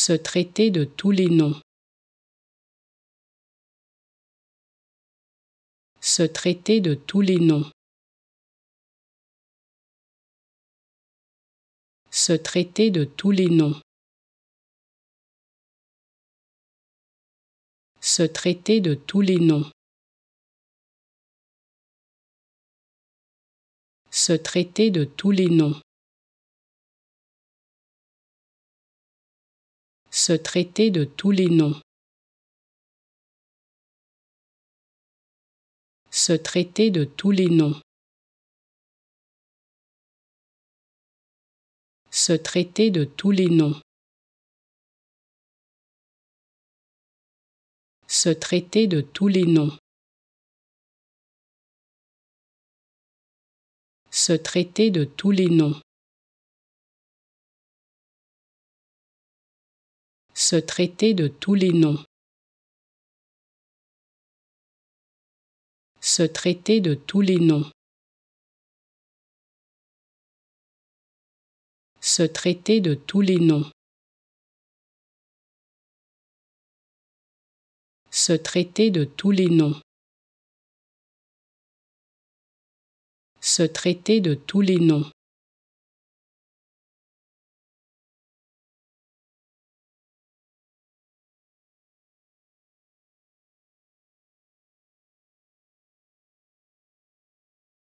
se traiter de tous les noms. Se traiter de tous les noms. Se traiter de tous les noms. Se traiter de tous les noms. Se traiter de tous les noms. se traiter de tous les noms. Se traiter de tous les noms. Se traiter de tous les noms. Se traiter de tous les noms. Se traiter de tous les noms. se traiter de tous les noms. Se traiter de tous les noms. Se traiter de tous les noms. Se traiter de tous les noms. Se traiter de tous les noms.